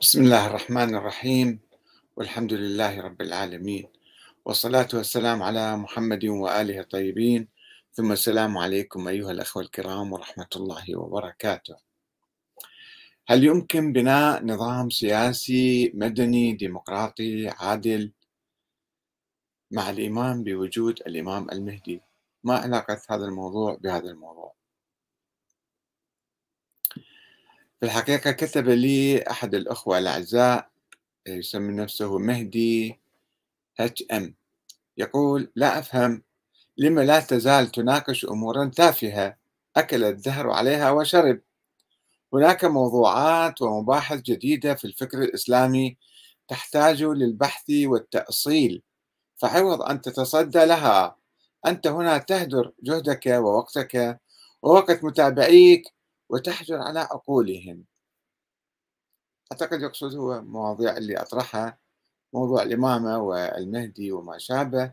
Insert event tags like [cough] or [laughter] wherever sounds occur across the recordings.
بسم الله الرحمن الرحيم والحمد لله رب العالمين والصلاة والسلام على محمد وآله الطيبين ثم السلام عليكم أيها الأخوة الكرام ورحمة الله وبركاته هل يمكن بناء نظام سياسي مدني ديمقراطي عادل مع الإيمان بوجود الإمام المهدي ما علاقة هذا الموضوع بهذا الموضوع في الحقيقة كتب لي أحد الأخوة الأعزاء آه، يسمي نفسه مهدي اتش ام يقول لا أفهم لما لا تزال تناقش أمورا تافهة أكل الدهر عليها وشرب هناك موضوعات ومباحث جديدة في الفكر الإسلامي تحتاج للبحث والتأصيل فعوض أن تتصدى لها أنت هنا تهدر جهدك ووقتك ووقت متابعيك وتحجر على عقولهم أعتقد يقصد هو المواضيع اللي أطرحها موضوع الإمامة والمهدي وما شابه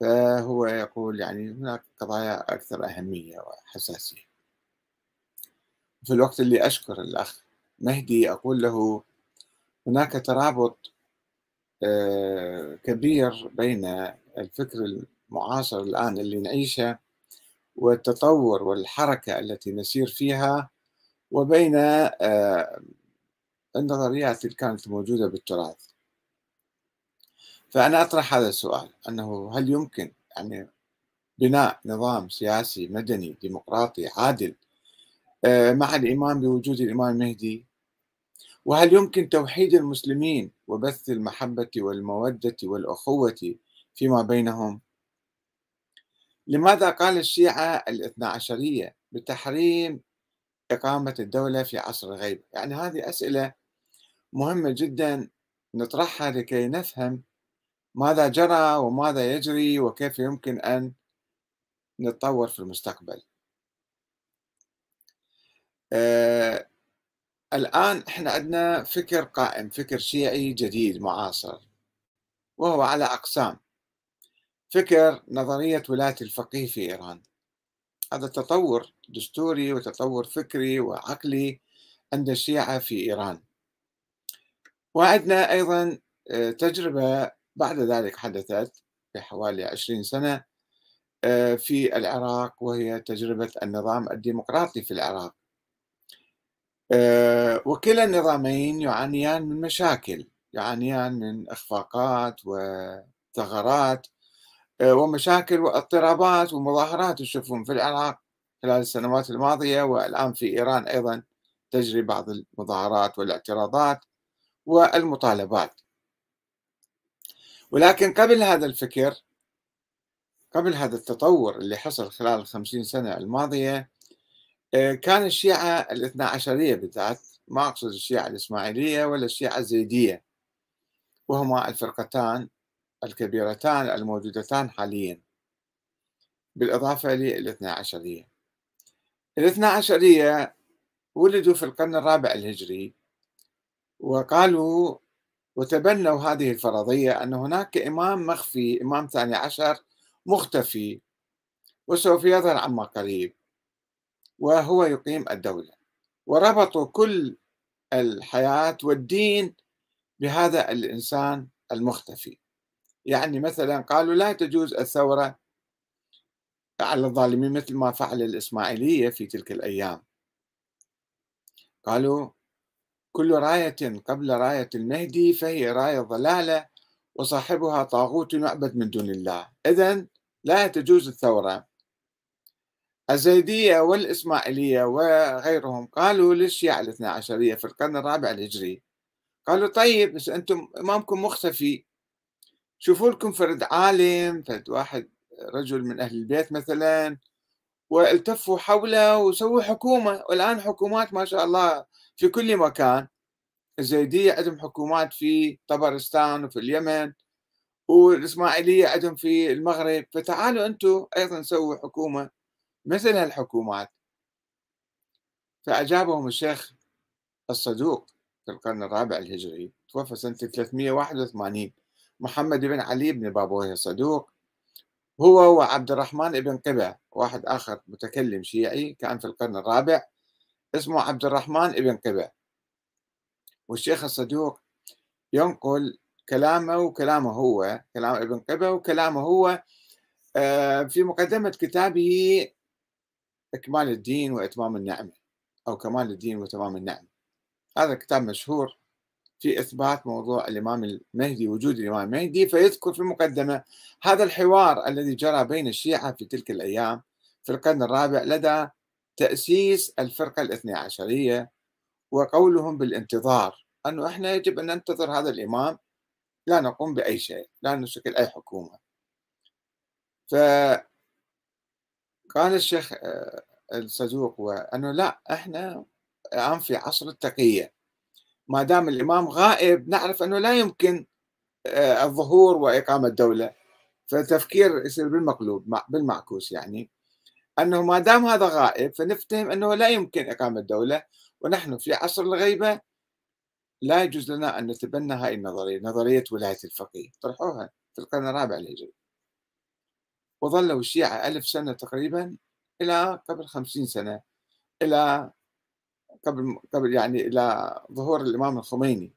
فهو يقول يعني هناك قضايا أكثر أهمية وحساسية في الوقت اللي أشكر الأخ مهدي أقول له هناك ترابط آه، كبير بين الفكر المعاصر الآن اللي نعيشه والتطور والحركة التي نسير فيها وبين آه، النظريات التي كانت موجودة بالتراث فأنا أطرح هذا السؤال أنه هل يمكن يعني بناء نظام سياسي مدني ديمقراطي عادل آه، مع الإيمان بوجود الإمام المهدي وهل يمكن توحيد المسلمين وبث المحبة والمودة والأخوة فيما بينهم لماذا قال الشيعة الاثنا عشرية بتحريم إقامة الدولة في عصر الغيب يعني هذه أسئلة مهمة جدا نطرحها لكي نفهم ماذا جرى وماذا يجري وكيف يمكن أن نتطور في المستقبل آه الآن احنا عندنا فكر قائم فكر شيعي جديد معاصر وهو على أقسام فكر نظرية ولاية الفقيه في إيران هذا تطور دستوري وتطور فكري وعقلي عند الشيعة في إيران وعندنا أيضا آه، تجربة بعد ذلك حدثت بحوالي عشرين سنة آه، في العراق وهي تجربة النظام الديمقراطي في العراق آه، وكلا النظامين يعانيان من مشاكل يعانيان من إخفاقات وثغرات آه، ومشاكل واضطرابات ومظاهرات تشوفون في العراق خلال السنوات الماضية والآن في إيران أيضا تجري بعض المظاهرات والاعتراضات والمطالبات ولكن قبل هذا الفكر قبل هذا التطور اللي حصل خلال الخمسين سنة الماضية آه، كان الشيعة الاثنا عشرية بالذات ما أقصد الشيعة الإسماعيلية ولا الشيعة الزيدية وهما الفرقتان الكبيرتان الموجودتان حاليا بالإضافة للاثنا عشرية الاثنا عشرية ولدوا في القرن الرابع الهجري وقالوا وتبنوا هذه الفرضية أن هناك إمام مخفي إمام ثاني عشر مختفي وسوف يظهر عما قريب وهو يقيم الدولة وربطوا كل الحياة والدين بهذا الإنسان المختفي يعني مثلا قالوا لا تجوز الثورة على الظالمين مثل ما فعل الإسماعيلية في تلك الأيام قالوا كل راية قبل راية المهدي فهي راية ضلالة وصاحبها طاغوت يعبد من دون الله إذا لا تجوز الثورة الزيدية والإسماعيلية وغيرهم قالوا للشيعة الاثنى عشرية في القرن الرابع الهجري قالوا طيب بس أنتم إمامكم مختفي شوفوا لكم فرد عالم فرد واحد رجل من أهل البيت مثلا والتفوا حوله وسووا حكومة والآن حكومات ما شاء الله في كل مكان الزيدية عندهم حكومات في طبرستان وفي اليمن والإسماعيلية عندهم في المغرب فتعالوا أنتم أيضا سووا حكومة مثل هالحكومات فأجابهم الشيخ الصدوق في القرن الرابع الهجري توفى سنة 381 محمد بن علي بن بابويه الصدوق هو وعبد الرحمن بن قبع واحد آخر متكلم شيعي كان في القرن الرابع اسمه عبد الرحمن بن قبع والشيخ الصدوق ينقل كلامه وكلامه هو كلام ابن قبع وكلامه هو آه، في مقدمة كتابه إكمال الدين وإتمام النعمة أو كمال الدين وإتمام النعمة هذا كتاب مشهور في إثبات موضوع الإمام المهدي وجود الإمام المهدي فيذكر في المقدمة هذا الحوار الذي جرى بين الشيعة في تلك الأيام في القرن الرابع لدى تأسيس الفرقة الاثنى عشرية وقولهم بالانتظار أنه إحنا يجب أن ننتظر هذا الإمام لا نقوم بأي شيء لا نشكل أي حكومة فقال الشيخ آه، الصدوق وأنه لا إحنا الآن في عصر التقية ما دام الامام غائب نعرف انه لا يمكن آه، الظهور واقامه دوله فالتفكير يصير بالمقلوب بالمعكوس يعني انه ما دام هذا غائب فنفتهم انه لا يمكن اقامه دوله ونحن في عصر الغيبه لا يجوز لنا ان نتبنى هاي النظريه نظريه ولايه الفقيه طرحوها في القرن الرابع الهجري وظلوا الشيعة ألف سنة تقريبا إلى قبل خمسين سنة إلى قبل قبل يعني الى ظهور الامام الخميني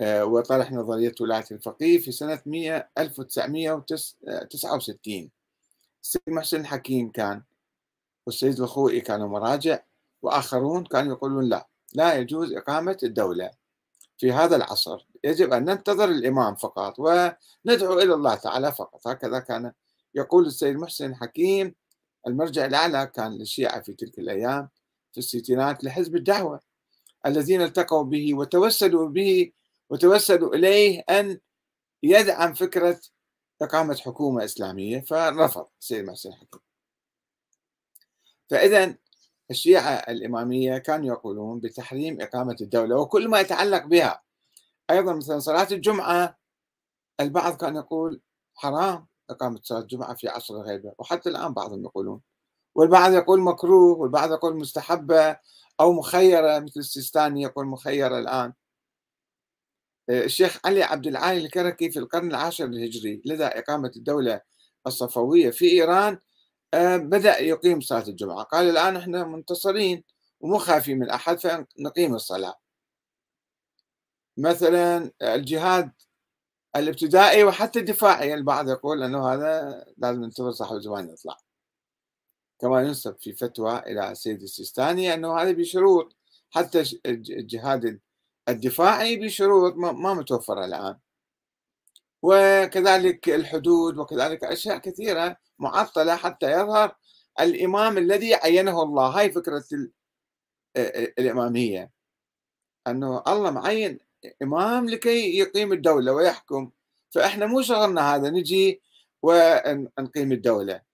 آه، وطرح نظريه ولايه الفقيه في سنه 100 1969 آه، السيد محسن الحكيم كان والسيد الخوئي كانوا مراجع واخرون كانوا يقولون لا لا يجوز اقامه الدوله في هذا العصر يجب ان ننتظر الامام فقط وندعو الى الله تعالى فقط هكذا كان يقول السيد محسن الحكيم المرجع الاعلى كان للشيعه في تلك الايام في الستينات لحزب الدعوة الذين التقوا به وتوسلوا به وتوسلوا إليه أن يدعم فكرة إقامة حكومة إسلامية فرفض سيد محسن الحكيم فإذا الشيعة الإمامية كانوا يقولون بتحريم إقامة الدولة وكل ما يتعلق بها أيضا مثلا صلاة الجمعة البعض كان يقول حرام إقامة صلاة الجمعة في عصر الغيبة وحتى الآن بعضهم يقولون والبعض يقول مكروه والبعض يقول مستحبة أو مخيرة مثل السيستاني يقول مخيرة الآن آه، الشيخ علي عبد العالي الكركي في القرن العاشر الهجري لدى إقامة الدولة الصفوية في إيران آه، بدأ يقيم صلاة الجمعة قال الآن إحنا منتصرين ومو خايفين من أحد فنقيم الصلاة مثلا الجهاد الابتدائي وحتى الدفاعي البعض يقول أنه هذا لازم ننتظر صاحب الزمان يطلع كما ينسب في فتوى إلى السيد السيستاني أنه هذا بشروط حتى الجهاد الدفاعي بشروط ما متوفرة الآن وكذلك الحدود وكذلك أشياء كثيرة معطلة حتى يظهر الإمام الذي عينه الله هاي فكرة الإمامية أنه الله معين إمام لكي يقيم الدولة ويحكم فإحنا مو شغلنا هذا نجي ونقيم الدولة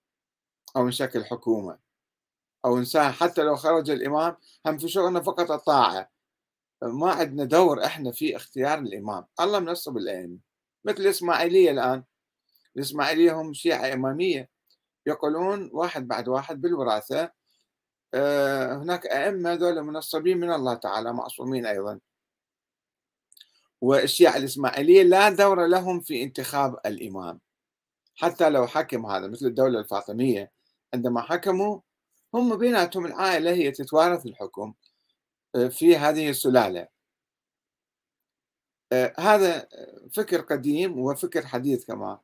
أو نشكل حكومة أو انسان حتى لو خرج الإمام هم في شغلنا فقط الطاعة ما عندنا دور إحنا في اختيار الإمام الله منصب الأئمة مثل الإسماعيلية الآن الإسماعيلية هم شيعة إمامية يقولون واحد بعد واحد بالوراثة آه، هناك أئمة هذول منصبين من الله تعالى معصومين أيضا والشيعة الإسماعيلية لا دور لهم في انتخاب الإمام حتى لو حكم هذا مثل الدولة الفاطمية عندما حكموا هم بيناتهم العائلة هي تتوارث الحكم آه، في هذه السلالة آه، هذا فكر قديم وفكر حديث كما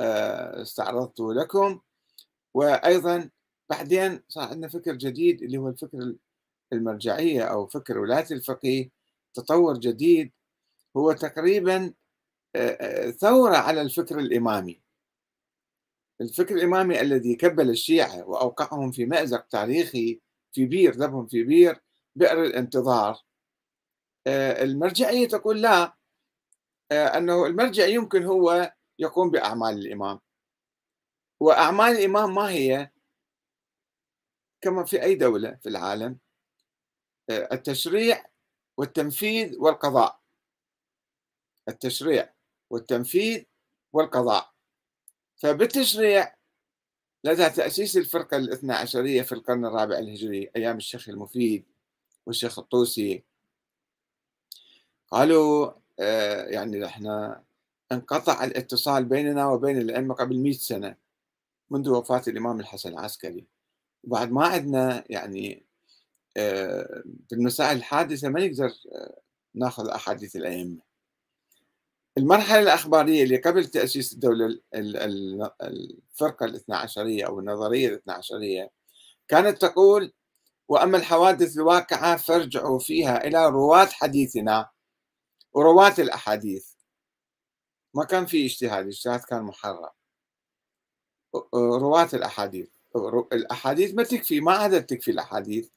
آه، استعرضت لكم وأيضا بعدين صار عندنا فكر جديد اللي هو الفكر المرجعية أو فكر ولاية الفقيه تطور جديد هو تقريبا ثورة على الفكر الإمامي الفكر الإمامي الذي كبل الشيعة وأوقعهم في مأزق تاريخي في بير ذبهم في بير بئر الانتظار آه، المرجعية تقول لا آه، أنه المرجع يمكن هو يقوم بأعمال الإمام وأعمال الإمام ما هي كما في أي دولة في العالم آه، التشريع والتنفيذ والقضاء التشريع والتنفيذ والقضاء فبالتشريع لدى تأسيس الفرقة الاثنى عشرية في القرن الرابع الهجري أيام الشيخ المفيد والشيخ الطوسي قالوا آه، يعني احنا انقطع الاتصال بيننا وبين الأئمة قبل مئة سنة منذ وفاة الإمام الحسن العسكري وبعد ما عندنا يعني في آه، المسائل الحادثة ما نقدر آه، ناخذ أحاديث الأئمة المرحلة الأخبارية اللي قبل تأسيس الدولة الفرقة الاثنا عشرية أو النظرية الاثنا عشرية كانت تقول وأما الحوادث الواقعة فارجعوا فيها إلى رواة حديثنا ورواة الأحاديث ما كان في اجتهاد الاجتهاد كان محرم رواة الأحاديث الأحاديث ما تكفي ما عادت تكفي الأحاديث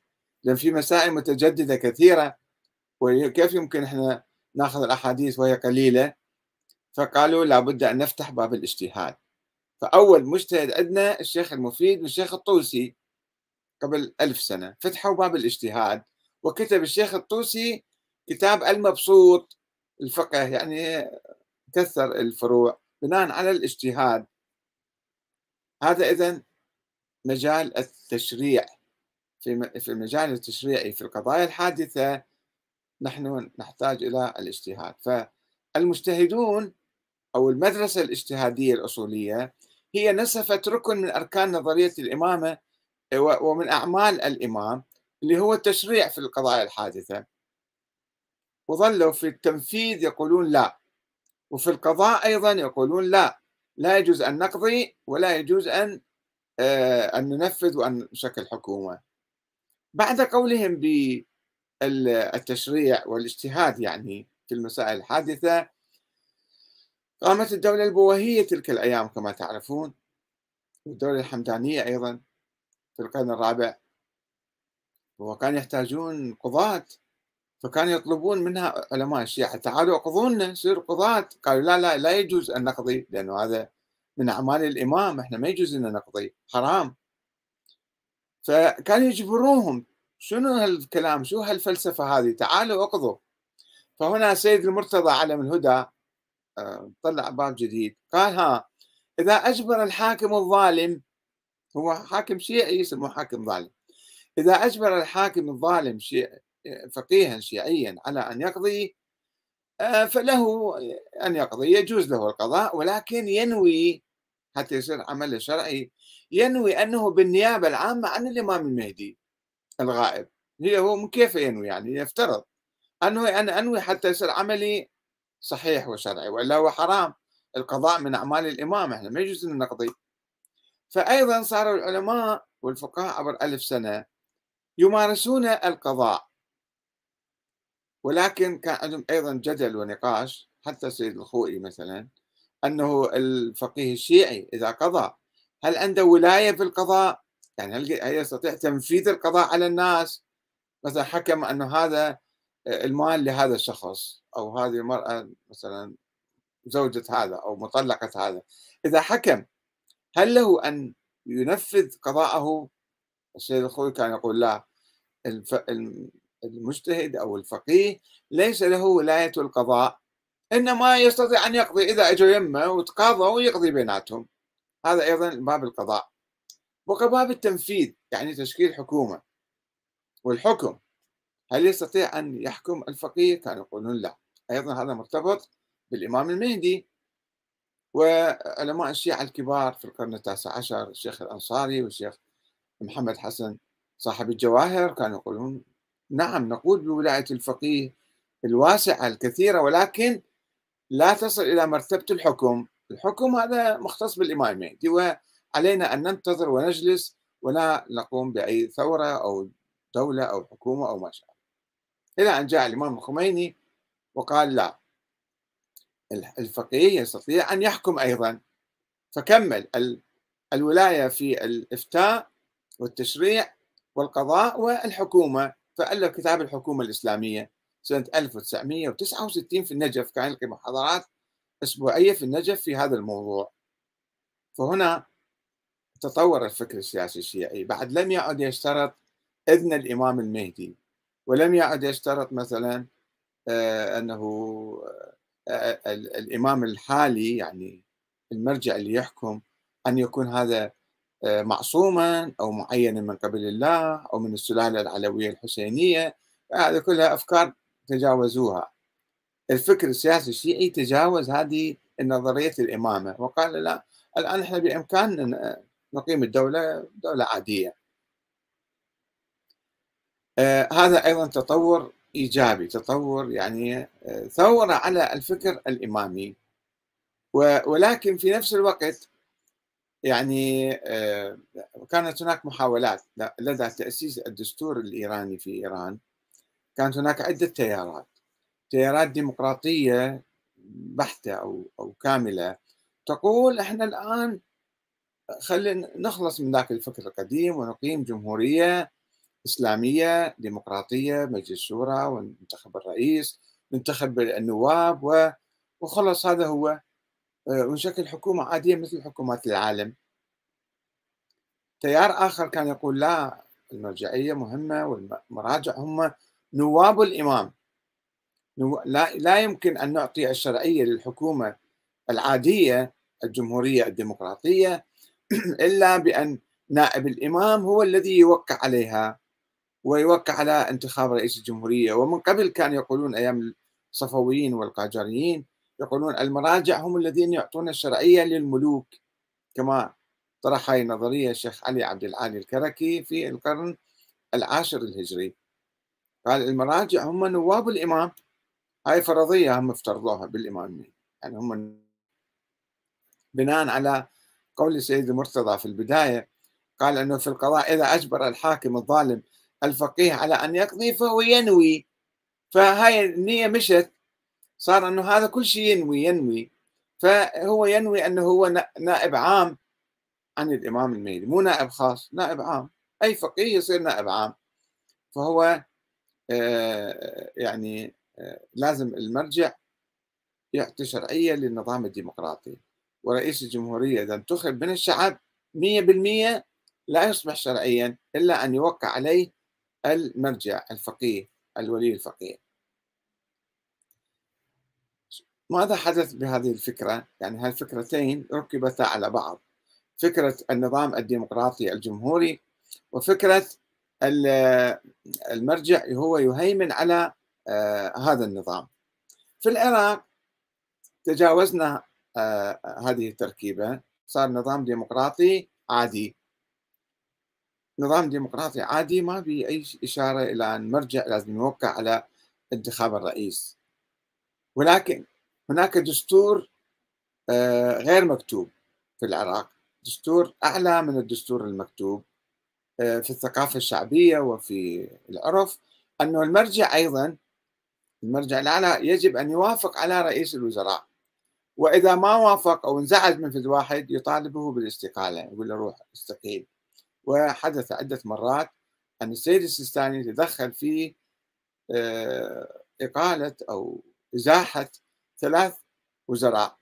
لأن في مسائل متجددة كثيرة وكيف يمكن احنا ناخذ الأحاديث وهي قليلة فقالوا لابد أن نفتح باب الاجتهاد فأول مجتهد عندنا الشيخ المفيد والشيخ الطوسي قبل ألف سنة فتحوا باب الاجتهاد وكتب الشيخ الطوسي كتاب المبسوط الفقه يعني كثر الفروع بناء على الاجتهاد هذا إذا مجال التشريع في في المجال التشريعي في القضايا الحادثة نحن نحتاج إلى الاجتهاد فالمجتهدون أو المدرسة الاجتهادية الأصولية هي نسفت ركن من أركان نظرية الإمامة آه، ومن أعمال الإمام اللي هو التشريع في القضايا الحادثة وظلوا في التنفيذ يقولون لا وفي القضاء أيضا يقولون لا لا يجوز أن نقضي ولا يجوز أن آه، أن ننفذ وأن نشكل حكومة بعد قولهم بالتشريع والاجتهاد يعني في المسائل الحادثة قامت الدولة البويهية تلك الأيام كما تعرفون والدولة الحمدانية أيضا في القرن الرابع وكان يحتاجون قضاة فكان يطلبون منها علماء الشيعة تعالوا اقضونا صير قضاة قالوا لا لا لا يجوز أن نقضي لأنه هذا من أعمال الإمام إحنا ما يجوز أن نقضي حرام فكان يجبروهم شنو هالكلام شو هالفلسفة هذه تعالوا اقضوا فهنا سيد المرتضى علم الهدى آه، طلع باب جديد قال ها إذا أجبر الحاكم الظالم هو حاكم شيعي يسموه حاكم ظالم إذا أجبر الحاكم الظالم شيعي فقيها شيعيا على أن يقضي آه، فله أن يقضي يجوز له القضاء ولكن ينوي حتى يصير عمل شرعي ينوي أنه بالنيابة العامة عن الإمام المهدي الغائب هي هو من كيف ينوي يعني يفترض أنه أنا يعني أنوي حتى يصير عملي صحيح وشرعي والا هو حرام القضاء من اعمال الامام احنا ما يجوز ان نقضي فايضا صار العلماء والفقهاء عبر ألف سنه يمارسون القضاء ولكن كان عندهم ايضا جدل ونقاش حتى سيد الخوئي مثلا انه الفقيه الشيعي اذا قضى هل عنده ولايه في القضاء؟ يعني هل يستطيع تنفيذ القضاء على الناس؟ مثلا حكم انه هذا المال لهذا الشخص او هذه المراه مثلا زوجة هذا او مطلقة هذا اذا حكم هل له ان ينفذ قضاءه السيد الخوي كان يقول لا المجتهد او الفقيه ليس له ولاية القضاء انما يستطيع ان يقضي اذا اجوا يمه وتقاضوا ويقضي بيناتهم هذا ايضا باب القضاء وكباب التنفيذ يعني تشكيل حكومه والحكم هل يستطيع أن يحكم الفقيه؟ كانوا يقولون لا أيضا هذا مرتبط بالإمام المهدي وعلماء الشيعة الكبار في القرن التاسع عشر الشيخ الأنصاري والشيخ محمد حسن صاحب الجواهر كانوا يقولون نعم نقول بولاية الفقيه الواسعة الكثيرة ولكن لا تصل إلى مرتبة الحكم الحكم هذا مختص بالإمام المهدي وعلينا أن ننتظر ونجلس ولا نقوم بأي ثورة أو دولة أو حكومة أو ما شابه إلى أن جاء الإمام الخميني وقال لا الفقيه يستطيع أن يحكم أيضا فكمل الولاية في الإفتاء والتشريع والقضاء والحكومة فألف كتاب الحكومة الإسلامية سنة 1969 في النجف كان يلقي محاضرات أسبوعية في النجف في هذا الموضوع فهنا تطور الفكر السياسي الشيعي بعد لم يعد يشترط إذن الإمام المهدي ولم يعد يشترط مثلا آه، انه آه، آه، الامام الحالي يعني المرجع اللي يحكم ان يكون هذا معصوما او معينا من قبل الله او من السلاله العلويه الحسينيه هذه كلها افكار تجاوزوها الفكر السياسي الشيعي تجاوز هذه نظريه الامامه وقال لا الان احنا بامكاننا نقيم الدوله دوله عاديه آه، هذا أيضا تطور إيجابي تطور يعني آه، ثورة على الفكر الإمامي ولكن في نفس الوقت يعني آه، كانت هناك محاولات لدى تأسيس الدستور الإيراني في إيران كانت هناك عدة تيارات تيارات ديمقراطية بحتة أو أو كاملة تقول احنا الآن خلينا نخلص من ذاك الفكر القديم ونقيم جمهورية إسلامية ديمقراطية مجلس شورى وننتخب الرئيس ننتخب النواب و... وخلص هذا هو آه، ونشكل حكومة عادية مثل حكومات العالم تيار آخر كان يقول لا المرجعية مهمة والمراجع هم نواب الإمام لا, لا يمكن أن نعطي الشرعية للحكومة العادية الجمهورية الديمقراطية [clears throat] إلا بأن نائب الإمام هو الذي يوقع عليها ويوقع على انتخاب رئيس الجمهورية ومن قبل كان يقولون أيام الصفويين والقاجاريين يقولون المراجع هم الذين يعطون الشرعية للملوك كما طرح هذه النظرية الشيخ علي عبد العالي الكركي في القرن العاشر الهجري قال المراجع هم نواب الإمام هاي فرضية هم افترضوها بالإمام يعني هم بناء على قول السيد المرتضى في البداية قال أنه في القضاء إذا أجبر الحاكم الظالم الفقيه على أن يقضي فهو ينوي فهاي النية مشت صار أنه هذا كل شيء ينوي ينوي فهو ينوي أنه هو نائب عام عن الإمام المهدي مو نائب خاص نائب عام أي فقيه يصير نائب عام فهو آه، يعني آه، لازم المرجع يعطي شرعية للنظام الديمقراطي ورئيس الجمهورية إذا انتخب من الشعب 100% لا يصبح شرعيا إلا أن يوقع عليه المرجع الفقيه الولي الفقيه ماذا حدث بهذه الفكرة؟ يعني هالفكرتين ركبتا على بعض فكرة النظام الديمقراطي الجمهوري وفكرة المرجع هو يهيمن على آه، هذا النظام في العراق تجاوزنا آه، هذه التركيبة صار نظام ديمقراطي عادي نظام ديمقراطي عادي ما في أي إشارة إلى أن مرجع لازم يوقع على انتخاب الرئيس ولكن هناك دستور آه، غير مكتوب في العراق دستور أعلى من الدستور المكتوب آه، في الثقافة الشعبية وفي العرف أنه المرجع أيضا المرجع الأعلى يجب أن يوافق على رئيس الوزراء وإذا ما وافق أو انزعج من فد واحد يطالبه بالاستقالة يقول له روح استقيل وحدث عدة مرات أن السيد السيستاني تدخل في آه، إقالة أو إزاحة ثلاث وزراء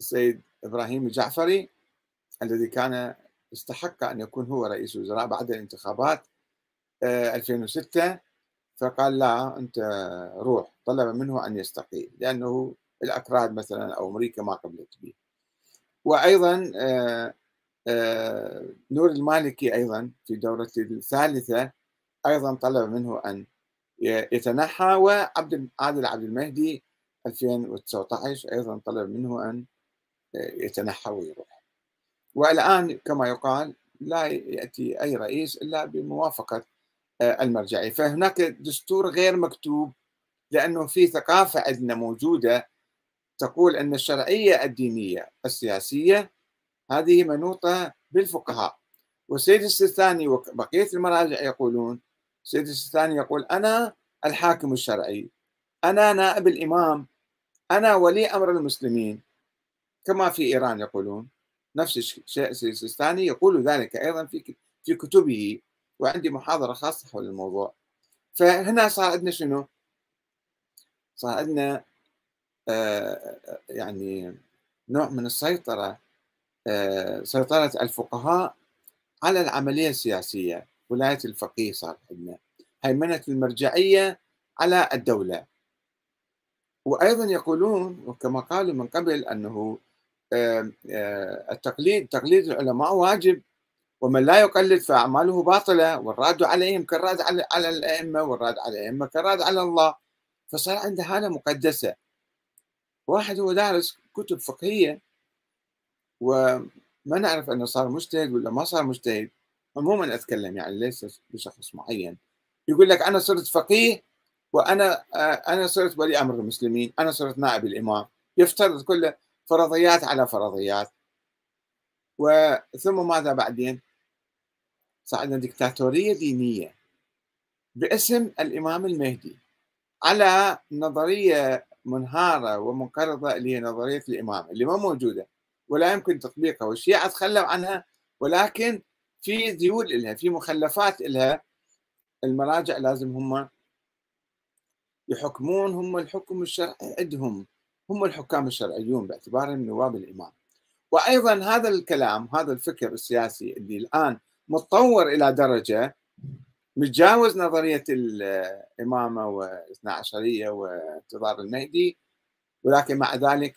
السيد إبراهيم الجعفري الذي كان استحق أن يكون هو رئيس الوزراء بعد الانتخابات 2006 آه، فقال لا أنت روح طلب منه أن يستقيل لأنه الأكراد مثلا أو أمريكا ما قبلت به وأيضا آه، آه، نور المالكي أيضا في دورته الثالثة أيضا طلب منه أن يتنحى وعبد عادل عبد المهدي 2019 أيضا طلب منه أن آه، يتنحى ويروح والآن كما يقال لا يأتي أي رئيس إلا بموافقة آه، المرجعية فهناك دستور غير مكتوب لأنه في ثقافة عندنا موجودة تقول أن الشرعية الدينية السياسية هذه منوطة بالفقهاء والسيد السيستاني وبقية المراجع يقولون السيد السيستاني يقول أنا الحاكم الشرعي أنا نائب الإمام أنا ولي أمر المسلمين كما في إيران يقولون نفس الشيء السيد السيستاني يقول ذلك أيضا في في كتبه وعندي محاضرة خاصة حول الموضوع فهنا صار عندنا شنو؟ صار عندنا آه يعني نوع من السيطرة آه، سيطرة الفقهاء على العملية السياسية ولاية الفقيه صار عندنا هيمنة المرجعية على الدولة وأيضا يقولون وكما قالوا من قبل أنه آه، التقليد تقليد العلماء واجب ومن لا يقلد فأعماله باطلة والراد عليهم كالراد على, الأئمة والراد على الأئمة كالراد على الله فصار عنده هالة مقدسة واحد هو دارس كتب فقهية وما نعرف انه صار مجتهد ولا ما صار مجتهد عموما اتكلم يعني ليس بشخص معين يقول لك انا صرت فقيه وانا آه، انا صرت ولي امر المسلمين انا صرت نائب الامام يفترض كل فرضيات على فرضيات وثم ماذا بعدين صعدنا دكتاتوريه دينيه باسم الامام المهدي على نظريه منهاره ومنقرضه اللي هي نظريه الامام اللي ما موجوده ولا يمكن تطبيقها والشيعة تخلوا عنها ولكن في ذيول لها في مخلفات لها المراجع لازم هم يحكمون هم الحكم الشرعي عندهم هم الحكام الشرعيون باعتبارهم نواب الإمام وأيضا هذا الكلام هذا الفكر السياسي اللي الآن متطور إلى درجة متجاوز نظرية الإمامة والاثنا عشرية وانتظار المهدي ولكن مع ذلك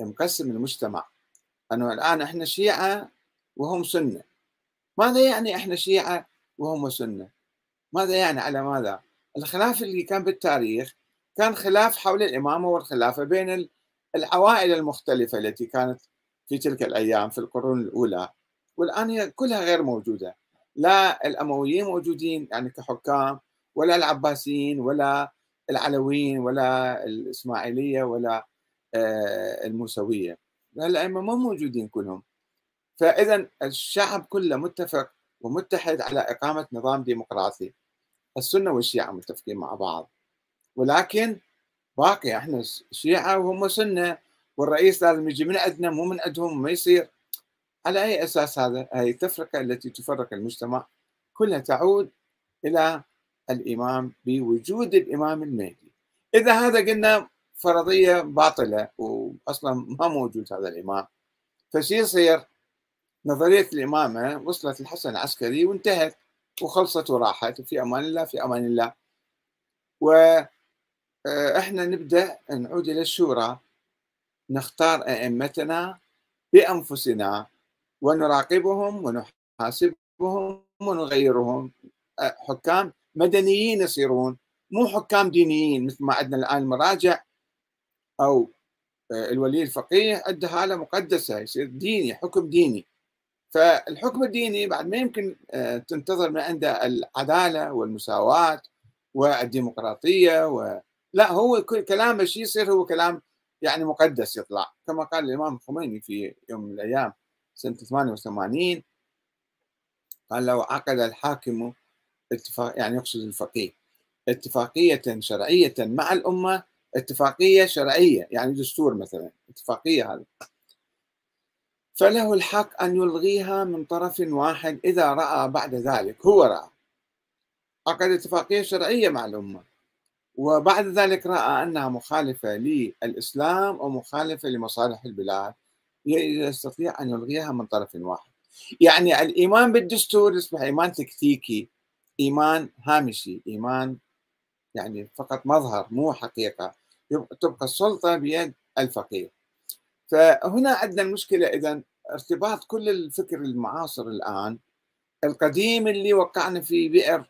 مقسم المجتمع أنه الآن إحنا شيعة وهم سنة ماذا يعني إحنا شيعة وهم سنة ماذا يعني على ماذا الخلاف اللي كان بالتاريخ كان خلاف حول الإمامة والخلافة بين العوائل المختلفة التي كانت في تلك الأيام في القرون الأولى والآن هي كلها غير موجودة لا الأمويين موجودين يعني كحكام ولا العباسيين ولا العلويين ولا الإسماعيلية ولا آه، الموسوية الأئمة مو موجودين كلهم فإذا الشعب كله متفق ومتحد على إقامة نظام ديمقراطي السنة والشيعة متفقين مع بعض ولكن باقي احنا شيعة وهم سنة والرئيس لازم يجي من عندنا مو من عندهم ما يصير على أي أساس هذا هذه التفرقة التي تفرق المجتمع كلها تعود إلى الإمام بوجود الإمام المهدي إذا هذا قلنا فرضية باطلة وأصلا ما موجود هذا الإمام فشي يصير نظرية الإمامة وصلت الحسن العسكري وانتهت وخلصت وراحت في أمان الله في أمان الله وإحنا آه، نبدأ نعود إلى الشورى نختار أئمتنا بأنفسنا ونراقبهم ونحاسبهم ونغيرهم آه، حكام مدنيين يصيرون مو حكام دينيين مثل ما عندنا الآن المراجع أو آه، الولي الفقيه أدى حالة مقدسة يصير ديني حكم ديني فالحكم الديني بعد ما يمكن آه، تنتظر من عنده العدالة والمساواة والديمقراطية و... لا هو كل كلامه شيء يصير هو كلام يعني مقدس يطلع كما قال الإمام الخميني في يوم من الأيام سنة 88 قال لو عقد الحاكم اتفاق يعني يقصد الفقيه اتفاقية شرعية مع الأمة اتفاقية شرعية يعني دستور مثلا اتفاقية هذا فله الحق أن يلغيها من طرف واحد إذا رأى بعد ذلك هو رأى عقد اتفاقية شرعية مع الأمة وبعد ذلك رأى أنها مخالفة للإسلام ومخالفة لمصالح البلاد يستطيع أن يلغيها من طرف واحد يعني الإيمان بالدستور يصبح إيمان تكتيكي إيمان هامشي إيمان يعني فقط مظهر مو حقيقة تبقى السلطة بيد الفقير فهنا عندنا المشكلة إذا ارتباط كل الفكر المعاصر الآن القديم اللي وقعنا في بئر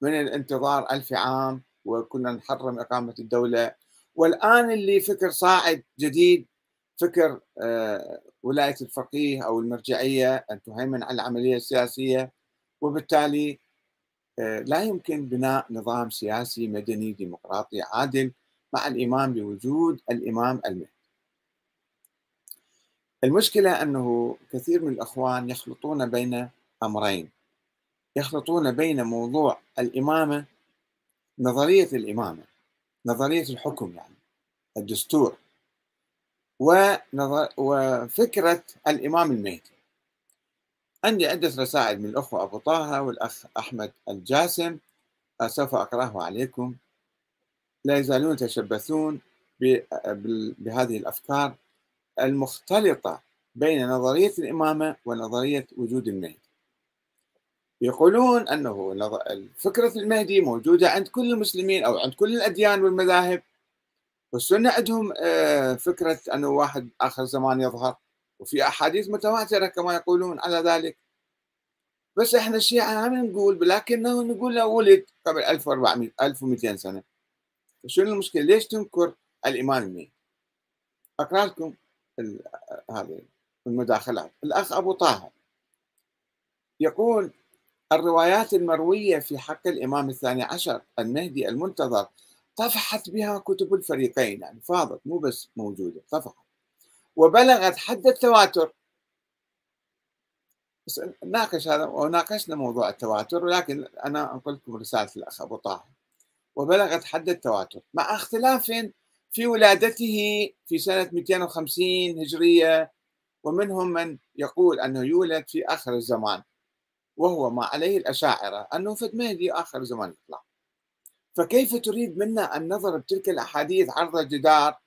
من الانتظار ألف عام وكنا نحرم إقامة الدولة والآن اللي فكر صاعد جديد فكر آه، ولاية الفقيه أو المرجعية أن تهيمن على العملية السياسية وبالتالي آه، لا يمكن بناء نظام سياسي مدني ديمقراطي عادل مع الإمام بوجود الإمام المهدي المشكلة أنه كثير من الأخوان يخلطون بين أمرين يخلطون بين موضوع الإمامة نظرية الإمامة نظرية الحكم يعني الدستور ونظر وفكرة الإمام المهدي عندي عدة رسائل من الأخوة أبو طه والأخ أحمد الجاسم سوف أقرأه عليكم لا يزالون يتشبثون بهذه الأفكار المختلطة بين نظرية الإمامة ونظرية وجود المهدي يقولون أنه فكرة المهدي موجودة عند كل المسلمين أو عند كل الأديان والمذاهب والسنة عندهم آه، فكرة أنه واحد آخر زمان يظهر وفي أحاديث متواترة كما يقولون على ذلك بس احنا الشيعة ما نقول لكنه نقول له ولد قبل 1400 1200 سنة شنو المشكله؟ ليش تنكر الايمان المهدي؟ اقرا لكم هذه المداخلات الاخ ابو طه يقول الروايات المرويه في حق الامام الثاني عشر المهدي المنتظر طفحت بها كتب الفريقين يعني فاضت مو بس موجوده طفحت وبلغت حد التواتر ناقش هذا وناقشنا موضوع التواتر ولكن انا انقل لكم رساله الاخ ابو طه وبلغت حد التواتر مع اختلاف في ولادته في سنة 250 هجرية ومنهم من يقول أنه يولد في آخر الزمان وهو ما عليه الأشاعرة أنه فد مهدي آخر زمان يطلع فكيف تريد منا أن نضرب تلك الأحاديث عرض الجدار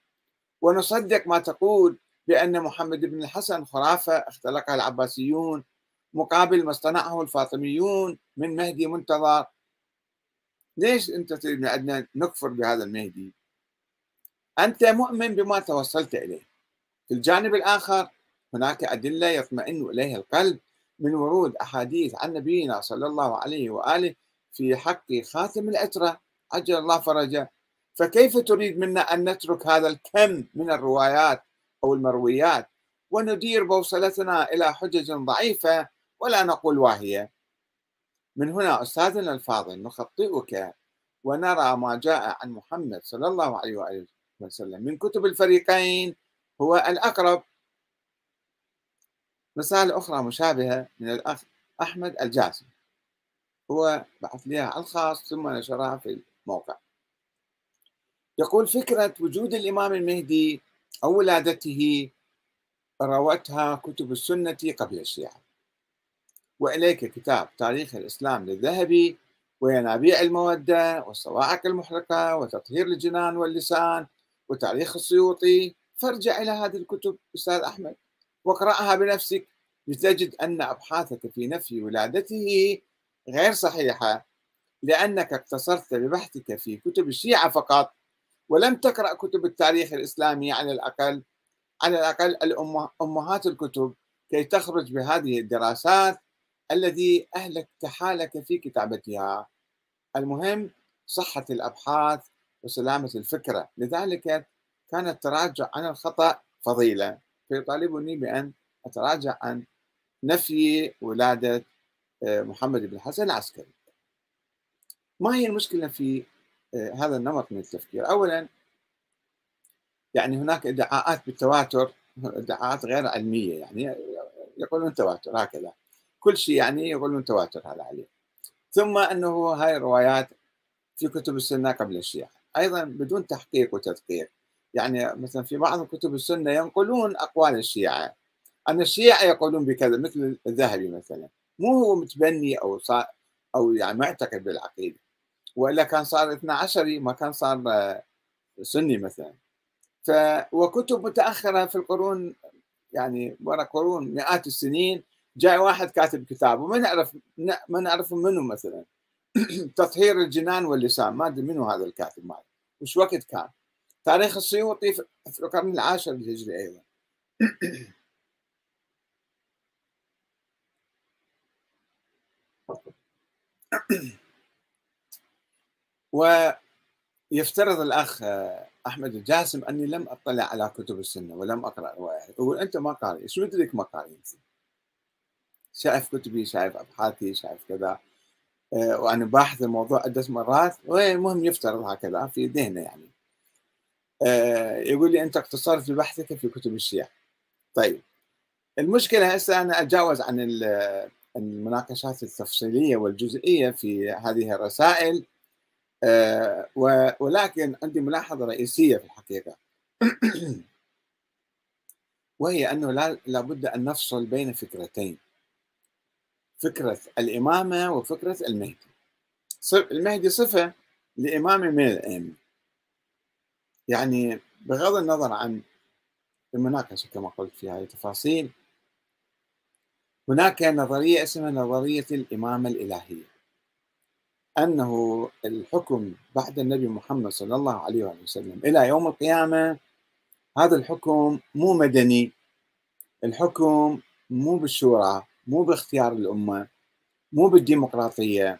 ونصدق ما تقول بأن محمد بن الحسن خرافة اختلقها العباسيون مقابل ما اصطنعه الفاطميون من مهدي منتظر ليش أنت تريدنا عندنا نكفر بهذا المهدي أنت مؤمن بما توصلت إليه في الجانب الآخر هناك أدلة يطمئن إليها القلب من ورود أحاديث عن نبينا صلى الله عليه وآله في حق خاتم الأترة عجل الله فرجه فكيف تريد منا أن نترك هذا الكم من الروايات أو المرويات وندير بوصلتنا إلى حجج ضعيفة ولا نقول واهية من هنا أستاذنا الفاضل نخطئك ونرى ما جاء عن محمد صلى الله عليه وآله وسلم من كتب الفريقين هو الأقرب رسالة أخرى مشابهة من الأخ أحمد الجاسم هو بعث لها على الخاص ثم نشرها في الموقع يقول فكرة وجود الإمام المهدي أو ولادته روتها كتب السنة قبل الشيعة وإليك كتاب تاريخ الإسلام للذهبي وينابيع المودة والصواعق المحرقة وتطهير الجنان واللسان وتاريخ السيوطي فارجع إلى هذه الكتب أستاذ أحمد واقرأها بنفسك لتجد أن أبحاثك في نفي ولادته غير صحيحة لأنك اقتصرت ببحثك في كتب الشيعة فقط ولم تقرأ كتب التاريخ الإسلامي على الأقل على الأقل أمهات الكتب كي تخرج بهذه الدراسات الذي أهلك تحالك في كتابتها المهم صحة الأبحاث وسلامة الفكرة لذلك كان التراجع عن الخطأ فضيلة فيطالبني بأن أتراجع عن نفي ولادة آه، محمد بن حسن العسكري ما هي المشكلة في آه، هذا النمط من التفكير أولا يعني هناك ادعاءات بالتواتر ادعاءات غير علمية يعني يقولون تواتر هكذا كل شيء يعني يقولون تواتر هذا عليه ثم أنه هاي الروايات في كتب السنة قبل الشيعة أيضا بدون تحقيق وتدقيق يعني مثلا في بعض كتب السنة ينقلون أقوال الشيعة أن الشيعة يقولون بكذا مثل الذهبي مثلا مو هو متبني أو صار أو يعني معتقد بالعقيدة وإلا كان صار 12 ما كان صار آه، سني مثلا ف وكتب متأخرة في القرون يعني ورا قرون مئات السنين جاي واحد كاتب كتاب وما نعرف ما نعرف منو مثلا [clears throat] تطهير الجنان واللسان ما ادري منو هذا الكاتب ما وش وقت كان تاريخ السيوطي في القرن العاشر الهجري ايضا [clears throat] ويفترض الاخ احمد الجاسم اني لم اطلع على كتب السنه ولم اقرا روايات وانت ما قارئ شو مدرك ما قارئ شايف كتبي شايف ابحاثي شايف كذا آه، وانا باحث الموضوع عدة مرات والمهم يفترض هكذا في ذهنه يعني آه، يقول لي انت اقتصرت في بحثك في كتب الشيعة طيب المشكلة هسه انا اتجاوز عن المناقشات التفصيلية والجزئية في هذه الرسائل آه، ولكن عندي ملاحظة رئيسية في الحقيقة [clears throat] وهي انه لابد ان نفصل بين فكرتين فكرة الإمامة وفكرة المهدي المهدي صفة لإمامة من الأئمة يعني بغض النظر عن المناقشة كما قلت في هذه التفاصيل هناك نظرية اسمها نظرية الإمامة الإلهية أنه الحكم بعد النبي محمد صلى الله عليه وسلم إلى يوم القيامة هذا الحكم مو مدني الحكم مو بالشورى مو باختيار الأمة مو بالديمقراطية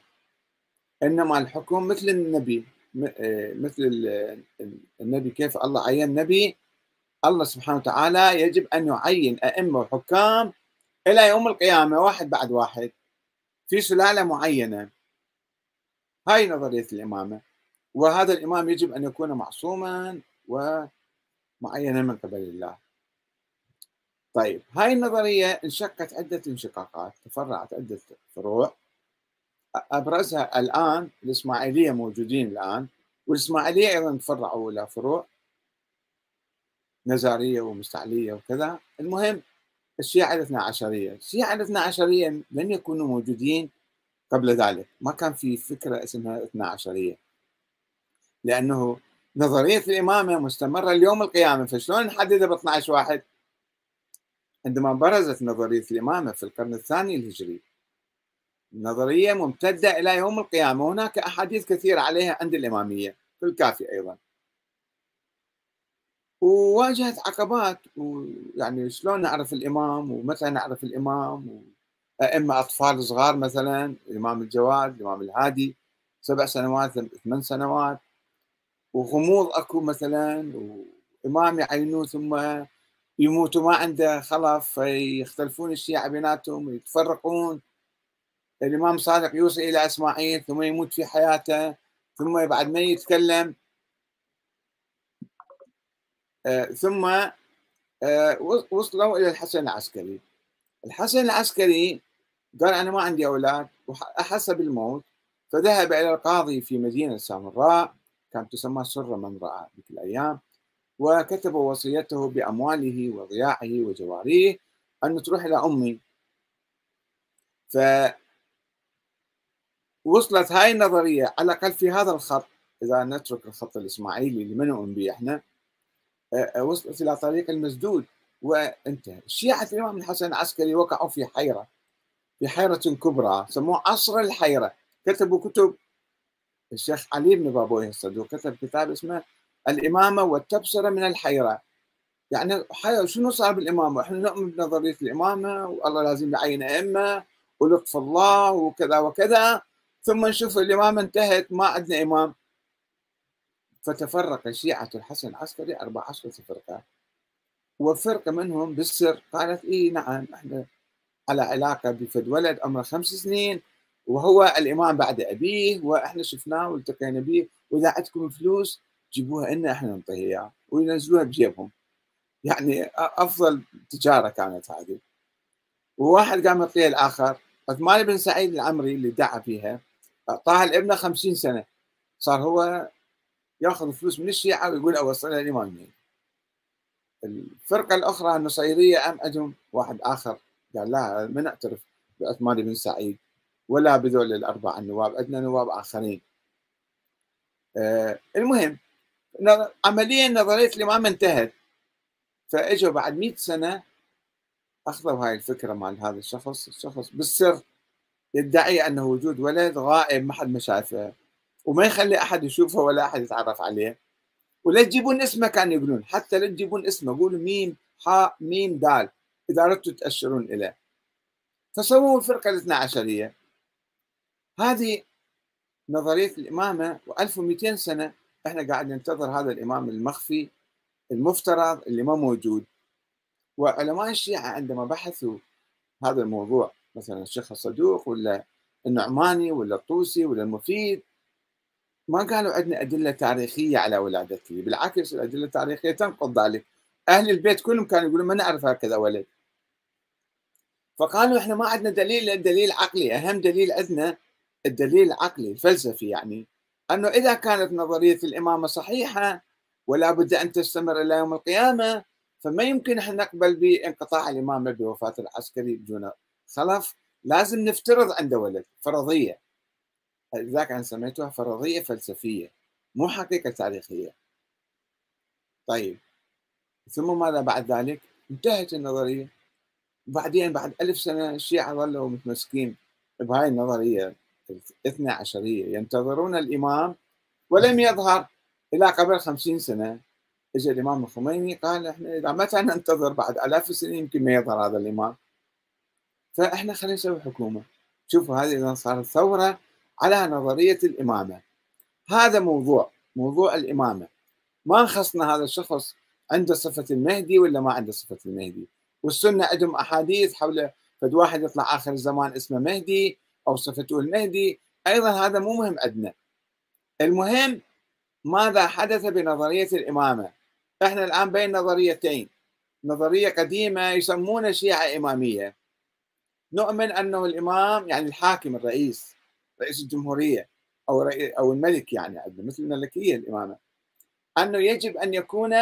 إنما الحكم مثل النبي آه، مثل النبي كيف الله عين نبي الله سبحانه وتعالى يجب أن يعين أئمة وحكام إلى يوم القيامة واحد بعد واحد في سلالة معينة هاي نظرية الإمامة وهذا الإمام يجب أن يكون معصوما ومعينا من قبل الله طيب هاي النظرية انشقت عدة انشقاقات تفرعت عدة فروع أبرزها الآن الإسماعيلية موجودين الآن والإسماعيلية أيضا تفرعوا إلى فروع نزارية ومستعلية وكذا المهم الشيعة الاثنا عشرية الشيعة الاثنا عشرية لم يكونوا موجودين قبل ذلك ما كان في فكرة اسمها اثنا عشرية لأنه نظرية الإمامة مستمرة اليوم القيامة فشلون نحددها ب 12 واحد؟ عندما برزت نظرية الإمامة في القرن الثاني الهجري نظرية ممتدة إلى يوم القيامة هناك أحاديث كثيرة عليها عند الإمامية في الكافي أيضا وواجهت عقبات يعني شلون نعرف الإمام ومتى نعرف الإمام أما أئمة أطفال صغار مثلا الإمام الجواد الإمام الهادي سبع سنوات ثمان سنوات وغموض أكو مثلا وإمام يعينوه ثم يموت وما عنده خلف يختلفون الشيعة بيناتهم يتفرقون الإمام صادق يوصي إلى إسماعيل ثم يموت في حياته ثم بعد ما يتكلم آه، ثم آه، وصلوا إلى الحسن العسكري الحسن العسكري قال أنا ما عندي أولاد وأحس بالموت فذهب إلى القاضي في مدينة سامراء كانت تسمى سرة من رأى ذيك الأيام وكتب وصيته بأمواله وضياعه وجواريه أن تروح إلى أمي ف وصلت هاي النظرية على الأقل في هذا الخط إذا نترك الخط الإسماعيلي اللي ما به إحنا وصلت إلى طريق المسدود وانتهى شيعة الإمام الحسن العسكري وقعوا في حيرة في حيرة كبرى سموه عصر الحيرة كتبوا كتب الشيخ علي بن بابويه الصدوق كتب كتاب اسمه الإمامة والتبصرة من الحيرة يعني شنو صار بالإمامة إحنا نؤمن بنظرية الإمامة والله لازم يعين أئمة ولطف الله وكذا وكذا ثم نشوف الإمامة انتهت ما عندنا إمام فتفرق شيعة الحسن العسكري 14 فرقة وفرقة منهم بالسر قالت إيه نعم إحنا على علاقة بفد ولد عمره خمس سنين وهو الإمام بعد أبيه وإحنا شفناه والتقينا به وإذا عندكم فلوس جيبوها لنا إحنا نعطيها اياها وينزلوها بجيبهم يعني أفضل تجارة كانت هذه وواحد قام يعطيها الآخر عثمان طيب بن سعيد العمري اللي دعا فيها أعطاها لابنه خمسين سنة صار هو ياخذ فلوس من الشيعة ويقول أوصلها لإمامنا الفرقة الأخرى النصيرية أم أجم واحد آخر قال لا ما نعترف بعثمان بن سعيد ولا بذول الأربعة النواب عندنا نواب آخرين آه، المهم عمليا نظريه الامام انتهت فاجوا بعد 100 سنه اخذوا هاي الفكره مال هذا الشخص الشخص بالسر يدعي انه وجود ولد غائب ما حد ما شافه وما يخلي احد يشوفه ولا احد يتعرف عليه ولا تجيبون اسمه كانوا يقولون حتى لا تجيبون اسمه قولوا ميم حاء ميم دال اذا اردتوا تاشرون اليه فسووا الفرقه الاثنا عشريه هذه نظريه الامامه و1200 سنه احنا قاعد ننتظر هذا الامام المخفي المفترض اللي ما موجود وعلماء الشيعه عندما بحثوا هذا الموضوع مثلا الشيخ الصدوق ولا النعماني ولا الطوسي ولا المفيد ما قالوا عندنا ادله تاريخيه على ولادته بالعكس الادله التاريخيه تنقض ذلك اهل البيت كلهم كانوا يقولون ما نعرف هكذا ولد فقالوا احنا ما عندنا دليل دليل عقلي اهم دليل عندنا الدليل العقلي الفلسفي يعني أنه إذا كانت نظرية الإمامة صحيحة ولا بد أن تستمر إلى يوم القيامة فما يمكن أن نقبل بانقطاع الإمامة بوفاة العسكري بدون خلف لازم نفترض عنده ولد فرضية ذاك أنا سميتها فرضية فلسفية مو حقيقة تاريخية طيب ثم ماذا بعد ذلك انتهت النظرية بعدين بعد ألف سنة الشيعة ظلوا متمسكين بهاي النظرية الاثنى عشرية ينتظرون الإمام ولم أه. يظهر إلى قبل خمسين سنة اجى الإمام الخميني قال إحنا إذا متى ننتظر بعد آلاف السنين يمكن ما يظهر هذا الإمام فإحنا خلينا نسوي حكومة شوفوا هذه إذا صارت ثورة على نظرية الإمامة هذا موضوع موضوع الإمامة ما خصنا هذا الشخص عنده صفة المهدي ولا ما عنده صفة المهدي والسنة عندهم أحاديث حول فد واحد يطلع آخر الزمان اسمه مهدي أو صفته المهدي أيضا هذا مو مهم عندنا المهم ماذا حدث بنظرية الإمامة احنا الآن بين نظريتين نظرية قديمة يسمون شيعه إمامية نؤمن أنه الإمام يعني الحاكم الرئيس رئيس الجمهورية أو أو الملك يعني عندنا مثل الملكية الإمامة أنه يجب أن يكون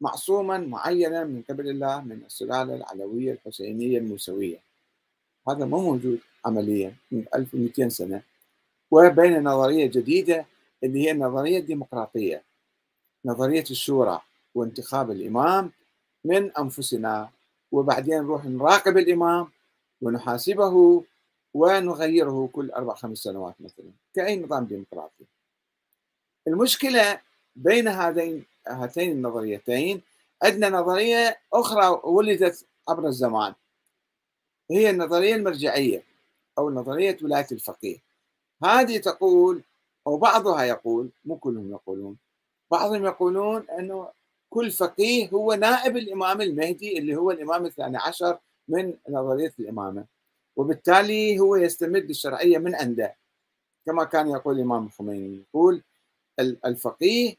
معصوما معينا من قبل الله من السلالة العلوية الحسينية الموسوية هذا مو موجود عمليا من 1200 سنة وبين نظرية جديدة اللي هي النظرية الديمقراطية نظرية الشورى وانتخاب الإمام من أنفسنا وبعدين نروح نراقب الإمام ونحاسبه ونغيره كل أربع خمس سنوات مثلا كأي نظام ديمقراطي المشكلة بين هذين هاتين النظريتين عندنا نظرية أخرى ولدت عبر الزمان هي النظرية المرجعية أو نظرية ولاية الفقيه هذه تقول أو بعضها يقول مو كلهم يقولون بعضهم يقولون أنه كل فقيه هو نائب الإمام المهدي اللي هو الإمام الثاني عشر من نظرية الإمامة وبالتالي هو يستمد الشرعية من عنده كما كان يقول الإمام الخميني يقول الفقيه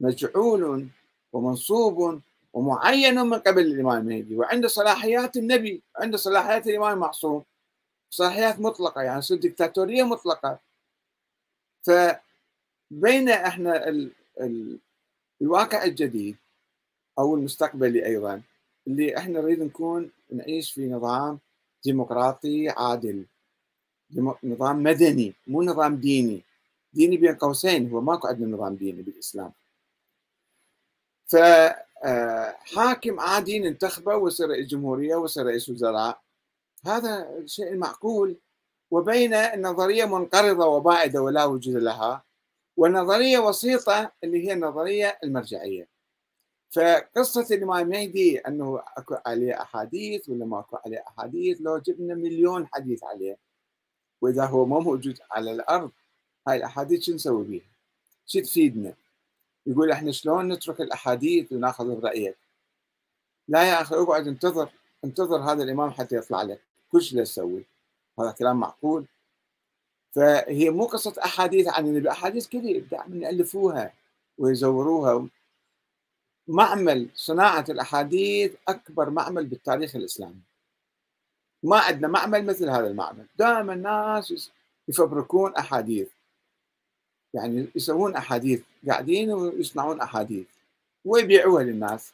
مجعول ومنصوب ومعين من قبل الإمام المهدي وعنده صلاحيات النبي عنده صلاحيات الإمام المعصوم صلاحيات مطلقة يعني تصير دكتاتورية مطلقة فبين احنا ال ال الواقع الجديد أو المستقبلي أيضا اللي احنا نريد نكون نعيش في نظام ديمقراطي عادل نظام مدني مو نظام ديني ديني بين قوسين هو ماكو عندنا نظام ديني بالإسلام ف آه، حاكم عادي ننتخبه ويصير رئيس جمهوريه ويصير رئيس وزراء هذا شيء معقول وبين النظريه منقرضه وبائده ولا وجود لها ونظريه وسيطه اللي هي النظريه المرجعيه فقصه الامام مهدي انه اكو عليه احاديث ولا ما اكو عليه احاديث لو جبنا مليون حديث عليه واذا هو ما موجود على الارض هاي الاحاديث شو نسوي بها؟ شو تفيدنا؟ يقول احنا شلون نترك الاحاديث وناخذ الرايات لا يا اخي اقعد انتظر انتظر هذا الامام حتى يطلع لك كل شيء تسوي هذا كلام معقول فهي مو قصة أحاديث عن النبي أحاديث كثير دائما يألفوها ويزوروها معمل صناعة الأحاديث أكبر معمل بالتاريخ الإسلامي ما عندنا معمل مثل هذا المعمل دائما الناس يفبركون أحاديث يعني يسوون احاديث قاعدين ويصنعون احاديث ويبيعوها للناس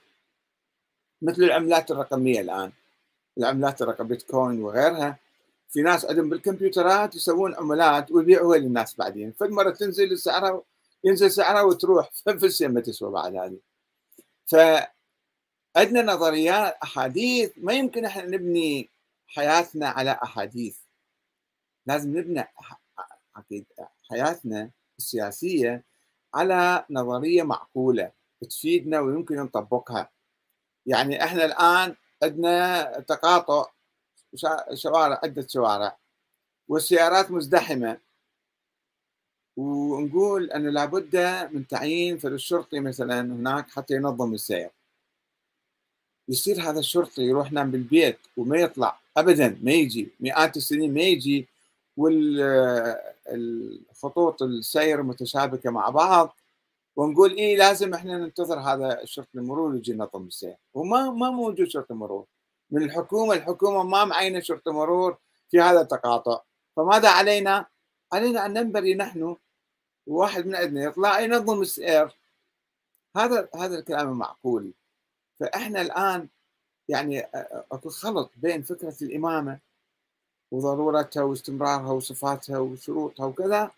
مثل العملات الرقميه الان العملات الرقميه بيتكوين وغيرها في ناس عندهم بالكمبيوترات يسوون عملات ويبيعوها للناس بعدين فالمره تنزل سعرها ينزل سعرها وتروح [laughs] فلس ما تسوى بعد هذه ف عندنا نظريات احاديث ما يمكن احنا نبني حياتنا على احاديث لازم نبني حياتنا السياسيه على نظريه معقوله تفيدنا ويمكن نطبقها يعني احنا الان عندنا تقاطع شوارع عده شوارع والسيارات مزدحمه ونقول انه لابد من تعيين في الشرطي مثلا هناك حتى ينظم السير يصير هذا الشرطي يروح نام بالبيت وما يطلع ابدا ما يجي مئات السنين ما يجي وال الخطوط السير متشابكه مع بعض ونقول ايه لازم احنا ننتظر هذا شرط المرور يجي نظم السير وما ما موجود شرط مرور من الحكومه الحكومه ما معينه شرط مرور في هذا التقاطع فماذا علينا؟ علينا ان ننبري نحن وواحد من عندنا يطلع ينظم السير هذا هذا الكلام المعقول فاحنا الان يعني اكو خلط بين فكره الامامه وضرورتها واستمرارها وصفاتها وشروطها وكذا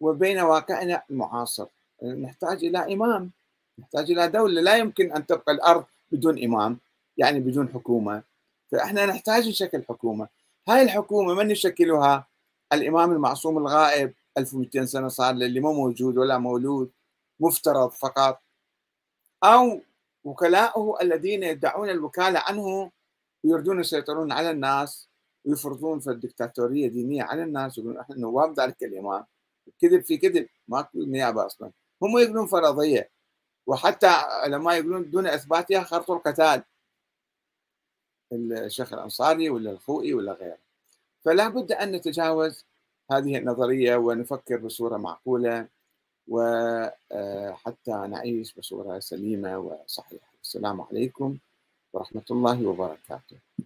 وبين واقعنا المعاصر نحتاج إلى إمام نحتاج إلى دولة لا يمكن أن تبقى الأرض بدون إمام يعني بدون حكومة فإحنا نحتاج نشكل حكومة هاي الحكومة من يشكلها الإمام المعصوم الغائب 1200 سنة صار اللي مو موجود ولا مولود مفترض فقط أو وكلاؤه الذين يدعون الوكالة عنه ويردون يسيطرون على الناس ويفرضون في الدكتاتوريه دينيه على الناس يقولون احنا نواب دار الكلمه كذب في كذب ما نيابه اصلا هم يقولون فرضيه وحتى لما يقولون دون اثباتها خرطوا القتال الشيخ الانصاري ولا الخوئي ولا غيره فلا بد ان نتجاوز هذه النظريه ونفكر بصوره معقوله وحتى آه، نعيش بصوره سليمه وصحيحه السلام عليكم ورحمه الله وبركاته